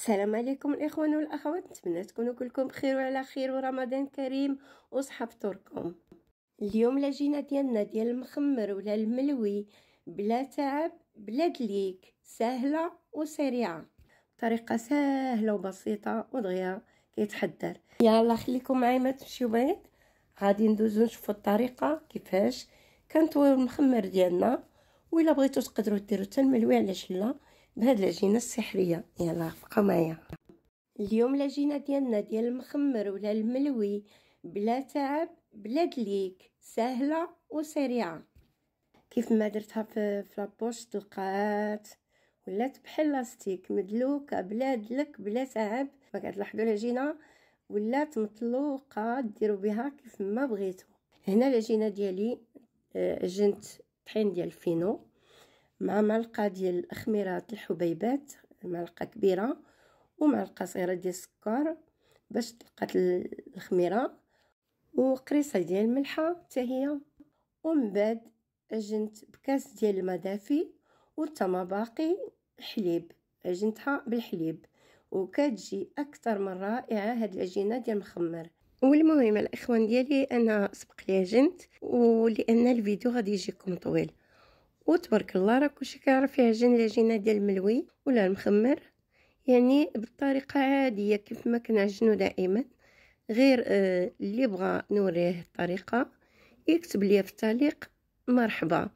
السلام عليكم الاخوان والاخوات نتمنى تكونوا كلكم بخير وعلى خير ورمضان كريم وصحة فطوركم اليوم العجينه ديالنا ديال المخمر ولا الملوي بلا تعب بلا دليك سهله وسريعه طريقه سهله وبسيطه ودغيا كيتحضر يلا خليكم معايا ما تمشيو بعيد غادي ندوزو نشوفو الطريقه كيفاش كنطويو المخمر ديالنا ولا بغيتو تقدروا ديروا حتى الملوي علاش لا بهاد العجينه السحريه يلا بقاو معايا اليوم العجينه ديالنا ديال المخمر ولا الملوي بلا تعب بلا دليك سهله وسريعه كيف ما درتها في لابوش تلقات ولات بحال لاستيك مدلوكه بلا دلك بلا تعب ما كتلاحظوا العجينه ولات مطلوقه ديروا بها كيف ما بغيتو هنا العجينه ديالي عجنت آه، طحين ديال الفينو مع معلقة ديال الخميره الحبيبات معلقة كبيرة ومعلقة صغيرة ديال السكر باش تلقات الخميرة وقريصة ديال الملحة حتى هي ومن بعد عجنت بكاس ديال الماء دافي وتما باقي الحليب عجنتها بالحليب وكتجي اكثر من رائعه هاد العجينه ديال المخمر والمهم الاخوان ديالي انا سبق لي عجنت ولان الفيديو غادي يجيكم طويل وتبارك الله راه كلشي كيعرف يعجن العجينه ديال الملوي ولا المخمر يعني بالطريقه عاديه كيف ما كنعجنو دائما غير آه، اللي بغى نوريه الطريقه يكتب ليا في التعليق مرحبا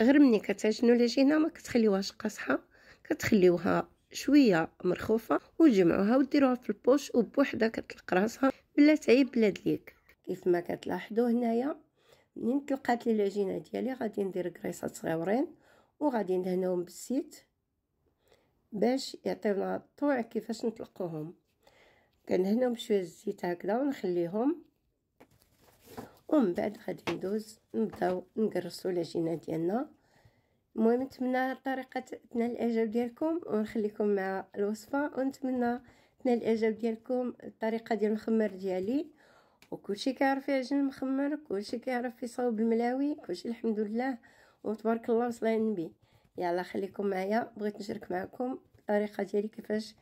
غير ملي كتعجنوا العجينه ما كتخليوهاش قاصحه كتخليوها شويه مرخوفه وتجمعوها وديروها في البوش وبوحدها كتلق راسها بلا تعيب بلا دليك كيف ما كتلاحظوا هنايا منين تلقات لي العجينه ديالي غادي ندير كريصات صغيورين وغادي ندهنهم بالزيت باش يعطيونا الطوع كيفاش نطلقوهم كنهناهم بشويه الزيت هكذا ونخليهم ومن بعد غادي ندوز نبداو نكرسو العجينه ديالنا المهم نتمنى الطريقه تنال الاعجاب ديالكم ونخليكم مع الوصفه ونتمنى تنال الاعجاب ديالكم الطريقه ديال الخمر ديالي وكلشي كيعرف يعجن المخمر كلشي كيعرف يصاوب الملاوي كلشي الحمد لله وتبارك الله وصلى النبي يلا خليكم معايا بغيت نشارك معكم الطريقه ديالي كيفاش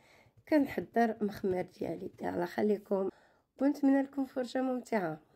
كنحضر المخمر ديالي يلا خليكم ونتمنى لكم فرجه ممتعه